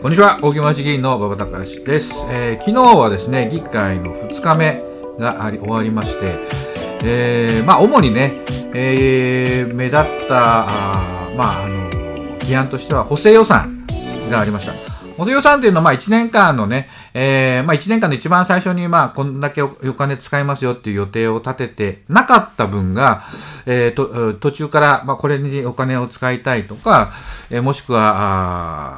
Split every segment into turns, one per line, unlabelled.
こんにちは、大木町議員の馬場隆です、えー、昨日はですね、議会の2日目があり終わりまして、えー、まあ、主にね、えー、目立った、あまあ、あの、議案としては補正予算がありました。補正予算というのは、まあ、1年間のね、えー、まあ、1年間の一番最初に、まあ、こんだけお金使いますよっていう予定を立ててなかった分が、えー、と途中から、まあ、これにお金を使いたいとか、えー、もしくは、ああ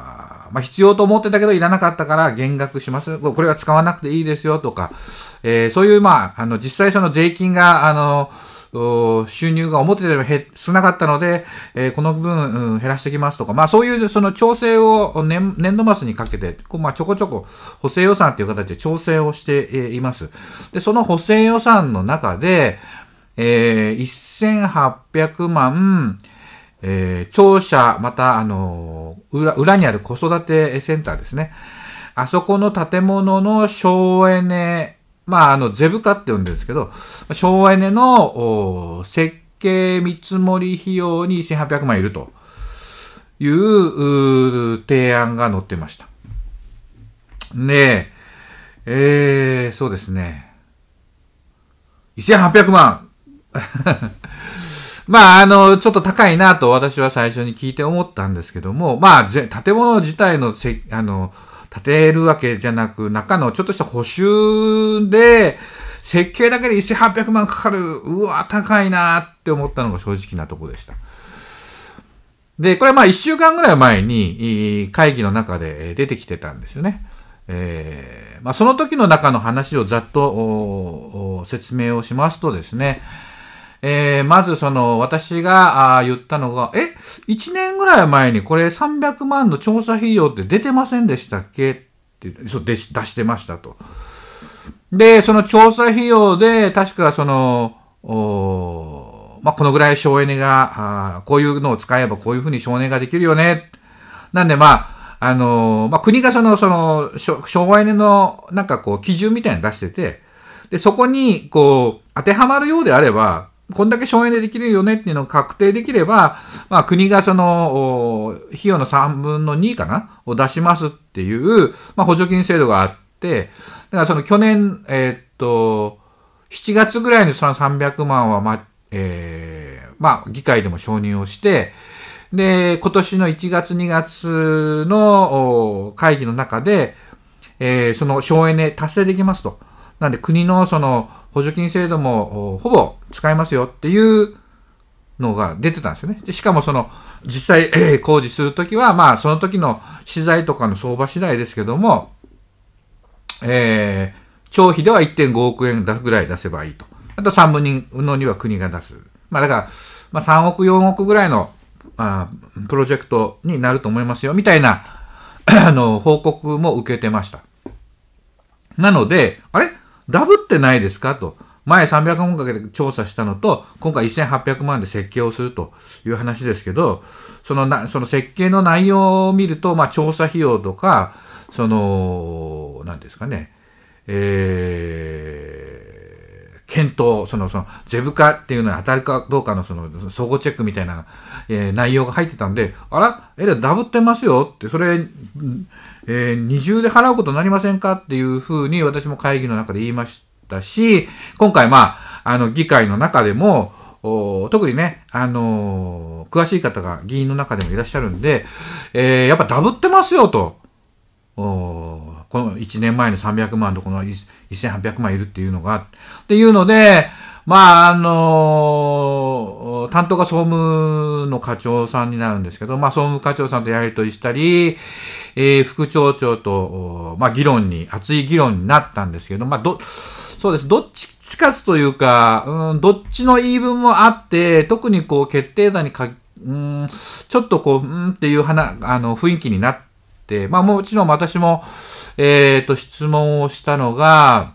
まあ、必要と思ってたけどいらなかったから減額します。これは使わなくていいですよとか、えー、そういう、まあ、あの、実際その税金が、あの、収入が思ってたより少なかったので、えー、この分、うん、減らしてきますとか、まあそういうその調整を年年度末にかけて、こうまあ、ちょこちょこ補正予算という形で調整をしています。で、その補正予算の中で、えー、1800万、えー、庁舎、また、あの裏、裏にある子育てセンターですね。あそこの建物の省エネ、まあ、あの、ゼブカって呼んでるんですけど、省エネの設計見積もり費用に1800万いるという提案が載ってました。で、えー、そうですね。1800万まあ、あの、ちょっと高いなと私は最初に聞いて思ったんですけども、まあ、建物自体のせ、あの、建てるわけじゃなく、中のちょっとした補修で、設計だけで1800万かかる、うわ、高いなって思ったのが正直なとこでした。で、これはまあ1週間ぐらい前に会議の中で出てきてたんですよね。えー、まあ、その時の中の話をざっと説明をしますとですね、えー、まずその私があ言ったのが、え、1年ぐらい前にこれ300万の調査費用って出てませんでしたっけってそう出してましたと。で、その調査費用で、確かその、まあ、このぐらい省エネがあ、こういうのを使えばこういうふうに省エネができるよね。なんでまあ、あのまあ、国がその、その、省エネの、なんかこう、基準みたいに出してて、で、そこに、こう、当てはまるようであれば、こんだけ省エネできるよねっていうのを確定できれば、まあ、国がその、費用の3分の2かなを出しますっていう、まあ、補助金制度があって、だからその去年、えー、っと、7月ぐらいにその300万は、まあ、えー、まあ、議会でも承認をして、で、今年の1月2月の会議の中で、えー、その省エネ達成できますと。なんで国のその、補助金制度もほぼ使えますよっていうのが出てたんですよね。でしかもその実際、えー、工事するときは、まあその時の資材とかの相場次第ですけども、えー、長費では1.5億円ぐらい出せばいいと。あと3分の2は国が出す。まあだから、まあ3億4億ぐらいのあプロジェクトになると思いますよ、みたいな、あの、報告も受けてました。なので、あれダブってないですかと。前300万かけて調査したのと、今回1800万で設計をするという話ですけど、そのなその設計の内容を見ると、まあ、調査費用とか、その、何ですかね、えーとそのそのゼブ化っていうのはたるかどうかのその総合チェックみたいな、えー、内容が入ってたんで、あら、えら、ダブってますよって、それ、えー、二重で払うことになりませんかっていうふうに私も会議の中で言いましたし、今回まあ、あの議会の中でも、お特にね、あのー、詳しい方が議員の中でもいらっしゃるんで、えー、やっぱダブってますよと、おこの1年前に300万とこの1800万いるっていうのが、っていうので、まあ、あのー、担当が総務の課長さんになるんですけど、まあ、総務課長さんとやりとりしたり、えー、副町長と、まあ、議論に、熱い議論になったんですけど、まあ、ど、そうです。どっちつかずというか、うん、どっちの言い分もあって、特にこう、決定打にか、うん、ちょっとこう、うんっていう話、あの、雰囲気になって、、まあもちろん私も、えっ、ー、と、質問をしたのが、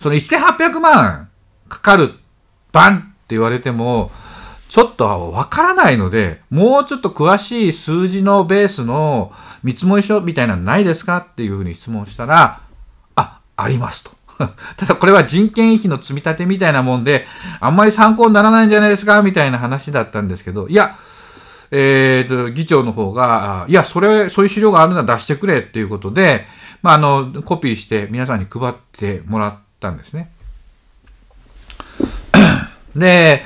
その1800万かかる、バンって言われても、ちょっとわからないので、もうちょっと詳しい数字のベースの見積もり書みたいなのないですかっていうふうに質問したら、あ、ありますと。ただこれは人件費の積み立てみたいなもんで、あんまり参考にならないんじゃないですかみたいな話だったんですけど、いや、えーと、議長の方が、いや、それ、そういう資料があるなら出してくれっていうことで、まあ、あの、コピーして皆さんに配ってもらったんですね。で、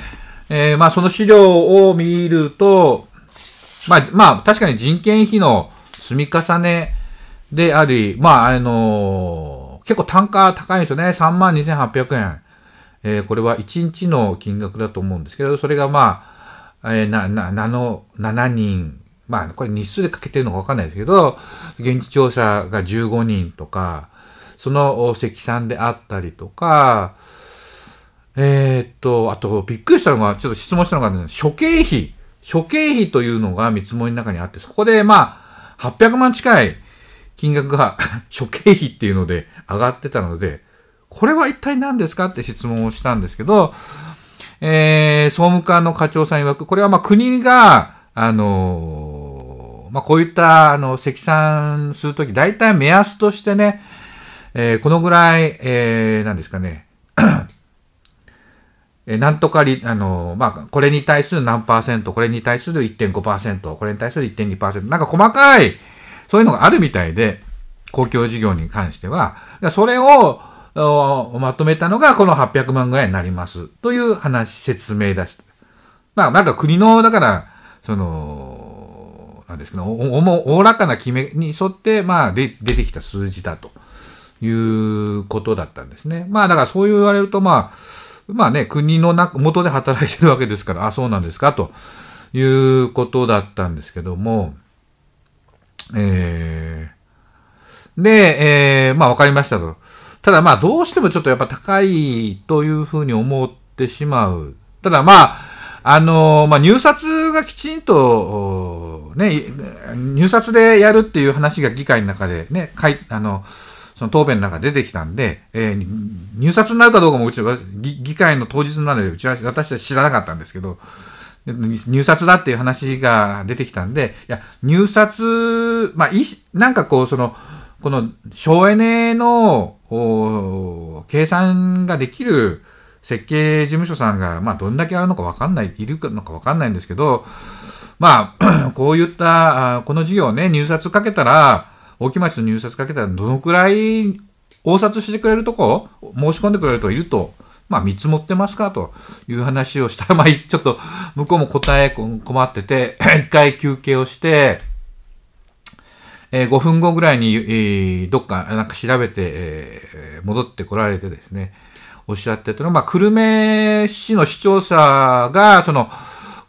えー、まあ、その資料を見ると、まあ、まあ、確かに人件費の積み重ねであり、まあ、あのー、結構単価高いんですよね。32,800円。えー、これは1日の金額だと思うんですけど、それがまあ、えー、な、な、なの、7人、まあ、これ日数でかけてるのかわかんないですけど、現地調査が15人とか、その積算であったりとか、えー、っと、あと、びっくりしたのが、ちょっと質問したのが、ね、処刑費、処刑費というのが見積もりの中にあって、そこで、まあ、800万近い金額が 処刑費っていうので上がってたので、これは一体何ですかって質問をしたんですけど、えー、総務課の課長さん曰く、これはまあ国が、あのー、まあこういったあの積算するとき、大体目安としてね、えー、このぐらい、えー、なんですかね、えー、なんとかり、あのー、まあ、これに対する何パーセント、これに対する1.5%、これに対する1.2%、なんか細かい、そういうのがあるみたいで、公共事業に関しては。それを、をまとめたのがこの800万ぐらいになります。という話、説明だしまあなんか国の、だから、その、なんですけど、おおおらかな決めに沿って、まあで出てきた数字だということだったんですね。まあだからそう言われると、まあ、まあね、国の中、元で働いてるわけですから、あ、そうなんですか、ということだったんですけども、えー、で、えー、まあわかりましたと。ただまあどうしてもちょっとやっぱ高いというふうに思ってしまう。ただまあ、あのまあ、入札がきちんと、ね、入札でやるっていう話が議会の中でね、かいあのその答弁の中で出てきたんで、えー、入札になるかどうかもうちの議会の当日なので、うちは私たは知らなかったんですけど、入札だっていう話が出てきたんで、いや、入札、まあ、いなんかこう、その、この省エネの計算ができる設計事務所さんが、まあ、どんだけあるのか分かんない、いるのか分かんないんですけど、まあ、こういった、この事業ね、入札かけたら、大木町の入札かけたら、どのくらい応札してくれるとこ、申し込んでくれるといると、まあ、見積もってますかという話をしたら、まあ、ちょっと向こうも答え困ってて、一回休憩をして、え5分後ぐらいに、どっかなんか調べて、戻ってこられてですね、おっしゃってたのは、まあ、久留米市の市長さが、その、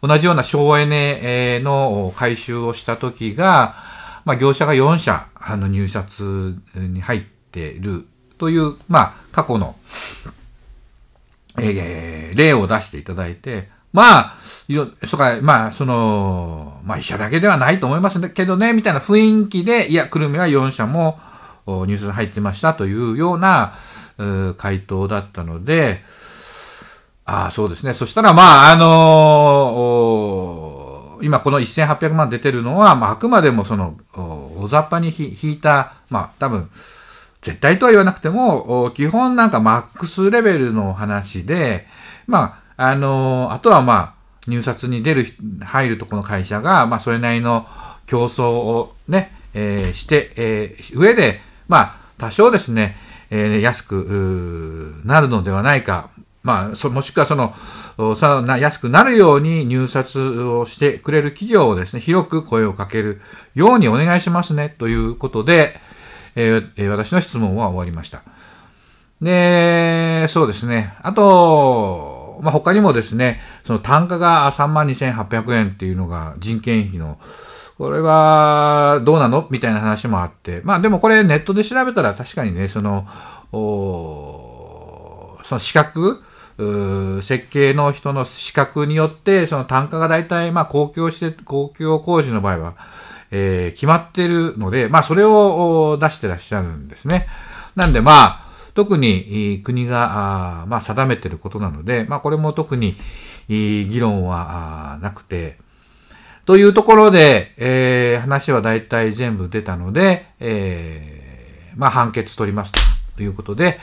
同じような省エネの回収をした時が、まあ、業者が4社、あの、入札に入っているという、まあ、過去の、えー、例を出していただいて、まあ、そか、まあ、その、まあ、医者だけではないと思いますけどね、みたいな雰囲気で、いや、久留米は4社もニュースに入ってましたというような回答だったので、ああ、そうですね。そしたら、まあ、あのー、今この1800万出てるのは、まあ、あくまでもその、大雑把に引いた、まあ、多分、絶対とは言わなくても、基本なんかマックスレベルの話で、まあ、あのー、あとはまあ、入札に出る、入るとこの会社が、まあ、それなりの競争をね、えー、して、えー、上で、まあ、多少ですね、えー、安くなるのではないか、まあ、もしくはそのさな安くなるように入札をしてくれる企業をですね、広く声をかけるようにお願いしますねということで、えー、私の質問は終わりました。で、そうですね。あと、まあ、他にもですね、その単価が32,800円っていうのが人件費の、これはどうなのみたいな話もあって、まあでもこれネットで調べたら確かにね、その、その資格、設計の人の資格によって、その単価が大体、まあ公共して、公共工事の場合は、えー、決まってるので、まあそれを出してらっしゃるんですね。なんでまあ、特に国がまあ、定めていることなので、まあ、これも特に議論はなくて、というところで、えー、話は大体全部出たので、えー、まあ、判決取りますということで、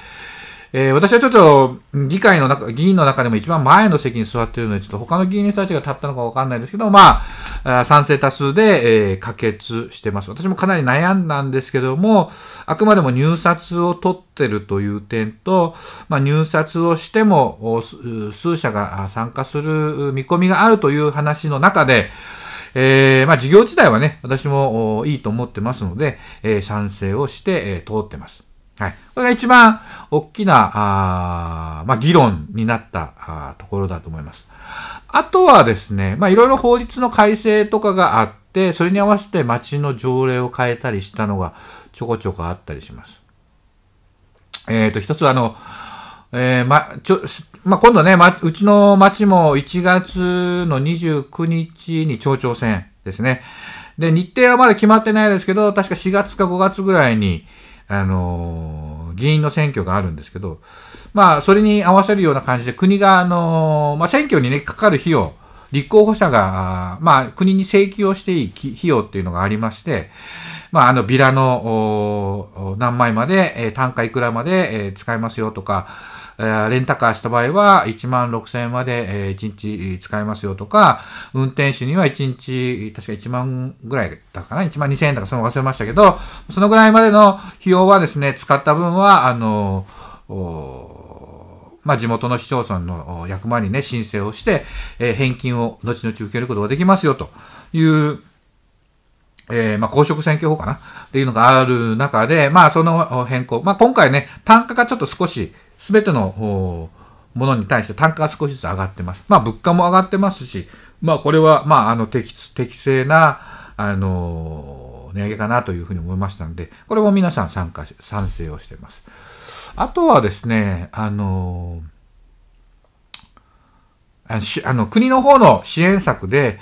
えー、私はちょっと議会の中、議員の中でも一番前の席に座っているので、ちょっと他の議員の人たちが立ったのかわかんないですけど、まあ、賛成多数で、えー、可決してます。私もかなり悩んだんですけども、あくまでも入札を取ってるという点と、まあ、入札をしても数社が参加する見込みがあるという話の中で、えー、まあ、事業自体はね、私もいいと思ってますので、えー、賛成をして、えー、通ってます。はい。これが一番大きな、あまあ、議論になったあところだと思います。あとはですね、まあ、いろいろ法律の改正とかがあって、それに合わせて町の条例を変えたりしたのがちょこちょこあったりします。えっ、ー、と、一つはあの、えー、ま、ちょ、まあ、今度ね、ま、うちの町も1月の29日に町長選ですね。で、日程はまだ決まってないですけど、確か4月か5月ぐらいに、あの議員の選挙があるんですけど、まあ、それに合わせるような感じで、国が、あのまあ、選挙にね、かかる費用、立候補者が、まあ、国に請求をしていい費用っていうのがありまして、まあ、あの、ビラの、何枚まで、え単価いくらまで、え使えますよとか、レンタカーした場合は1万6000円まで1日使えますよとか、運転手には1日、確か1万ぐらいだかな ?1 万2000円だかその忘れましたけど、そのぐらいまでの費用はですね、使った分は、あの、まあ、地元の市町村の役場にね、申請をして、え返金を後々受けることができますよという、えー、まあ、公職選挙法かなっていうのがある中で、まあ、その変更。まあ、今回ね、単価がちょっと少し、すべてのものに対して単価が少しずつ上がってます。まあ、物価も上がってますし、まあ、これは、まあ、あの適、適正な、あのー、値上げかなというふうに思いましたんで、これも皆さん参加し、賛成をしてます。あとはですね、あのー、あの国の方の支援策で、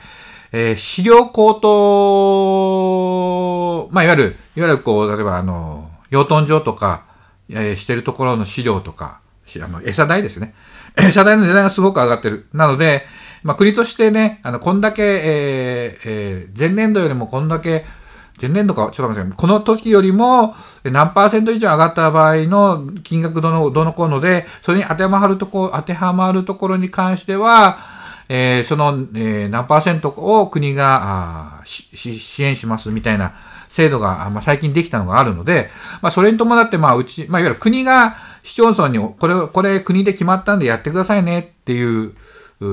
えー、飼料高騰、まあ、いわゆる、いわゆるこう、例えばあの、養豚場とか、えー、してるところの飼料とか、あの、餌代ですね。餌代の値段がすごく上がってる。なので、まあ、国としてね、あの、こんだけ、えー、えー、前年度よりもこんだけ、前年度か、ちょっと待ってください。この時よりも、何パーセント以上上がった場合の金額どの、どのこので、それに当てはまるとこ、当てはまるところに関しては、えー、その、えー、何パーセントを国が、あし、し、支援しますみたいな、制度が、まあ、最近できたのがあるので、まあ、それに伴って、まあ、うち、まあ、いわゆる国が市町村に、これ、これ国で決まったんでやってくださいねっていう、う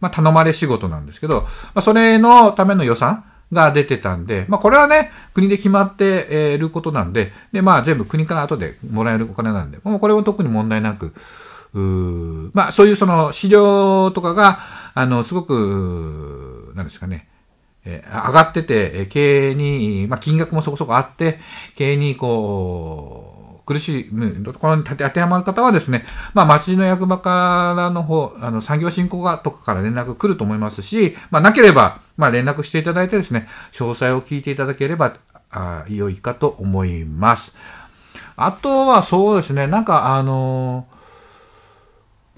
まあ、頼まれ仕事なんですけど、まあ、それのための予算が出てたんで、まあ、これはね、国で決まっていることなんで、で、まあ、全部国から後でもらえるお金なんで、もうこれも特に問題なく、うまあ、そういうその市場とかが、あの、すごく、なんですかね、え上がってて、え経営に、まあ、金額もそこそこあって、経営にこう、苦しむところに当てはまる方はですね、まあ、町の役場からの方、あの、産業振興課とかから連絡来ると思いますし、まあ、なければ、まあ、連絡していただいてですね、詳細を聞いていただければ、あ良いかと思います。あとはそうですね、なんかあのー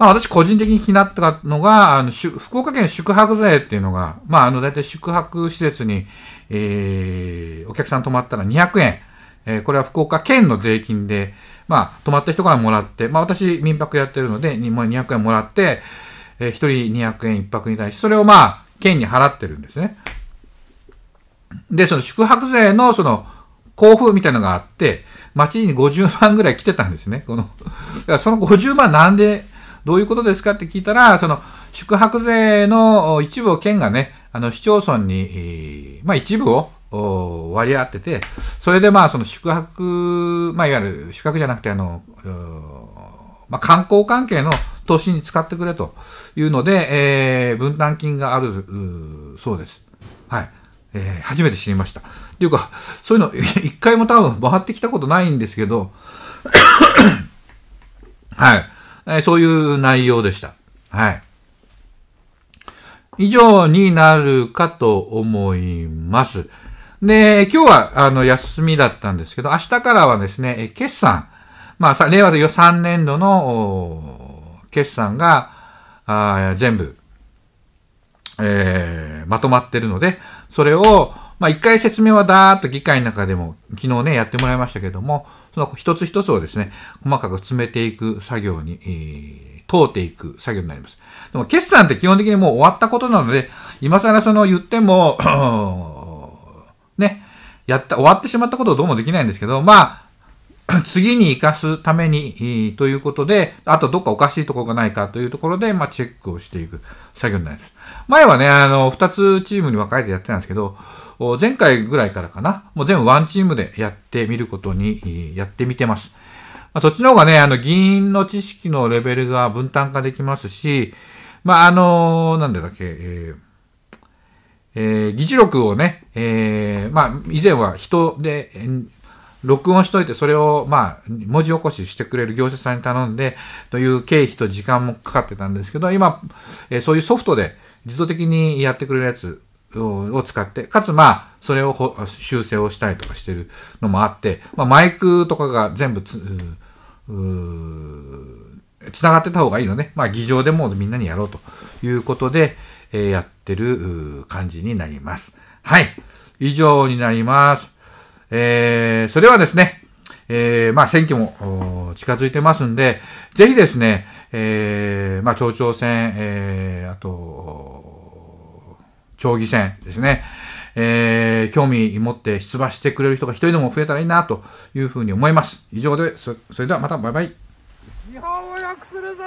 まあ私個人的に気になったのが、あの、福岡県宿泊税っていうのが、まああの、大体宿泊施設に、えー、お客さん泊まったら200円。えー、これは福岡県の税金で、まあ、泊まった人からもらって、まあ私民泊やってるので、200円もらって、えー、1人200円1泊に対して、それをまあ、県に払ってるんですね。で、その宿泊税のその交付みたいなのがあって、町に50万ぐらい来てたんですね。この、その50万なんでどういうことですかって聞いたら、その宿泊税の一部を県がね、あの市町村に、まあ、一部を割り当てて、それでまあその宿泊、まあ、いわゆる宿泊じゃなくてあの、まあ、観光関係の投資に使ってくれというので、えー、分担金があるそうです。はい。えー、初めて知りました。というか、そういうの一回も多分回ってきたことないんですけど はい。えそういう内容でした。はい。以上になるかと思います。で、今日は、あの、休みだったんですけど、明日からはですね、決算、まあ、令和予算年度の決算が、あ全部、えー、まとまってるので、それを、まあ一回説明はだーっと議会の中でも昨日ね、やってもらいましたけども、その一つ一つをですね、細かく詰めていく作業に、えー、通っていく作業になります。でも決算って基本的にもう終わったことなので、今更その言っても ね、やった、終わってしまったことをどうもできないんですけど、まあ、次に生かすために、えということで、あとどっかおかしいところがないかというところで、まあ、チェックをしていく作業になります。前はね、あの、二つチームに分かれてやってたんですけど、前回ぐらいからかな、もう全部ワンチームでやってみることに、やってみてます。まあ、そっちの方がね、あの、議員の知識のレベルが分担化できますし、まあ、あのなんでだっけ、えーえー、議事録をね、えー、まあ、以前は人で、録音しといて、それを、まあ、文字起こししてくれる業者さんに頼んで、という経費と時間もかかってたんですけど、今、えー、そういうソフトで自動的にやってくれるやつを使って、かつまあ、それを修正をしたりとかしてるのもあって、まあ、マイクとかが全部つ、ながってた方がいいのね。まあ、議場でもみんなにやろうということで、えー、やってる感じになります。はい。以上になります。えー、それはですね、えー、まあ、選挙も近づいてますんで、ぜひですね、えー、まあ、町長選、えー、あと、町議選ですね。えー、興味持って出馬してくれる人が一人でも増えたらいいなというふうに思います。以上で、それではまたバイバイ。日本を良くするぞ